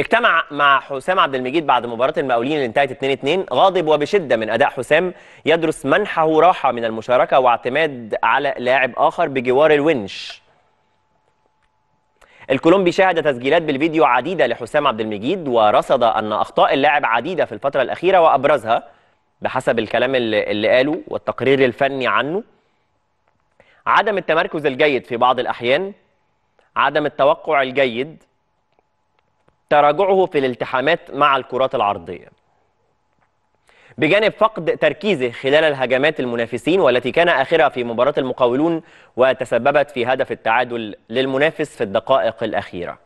اجتمع مع حسام عبد المجيد بعد مباراة المقاولين اللي انتهت 2-2 غاضب وبشدة من أداء حسام يدرس منحه راحة من المشاركة واعتماد على لاعب آخر بجوار الونش الكولومبي شاهد تسجيلات بالفيديو عديدة لحسام عبد المجيد ورصد أن أخطاء اللاعب عديدة في الفترة الأخيرة وأبرزها بحسب الكلام اللي قاله والتقرير الفني عنه عدم التمركز الجيد في بعض الأحيان عدم التوقع الجيد تراجعه في الالتحامات مع الكرات العرضية بجانب فقد تركيزه خلال الهجمات المنافسين والتي كان آخرها في مباراة المقاولون وتسببت في هدف التعادل للمنافس في الدقائق الأخيرة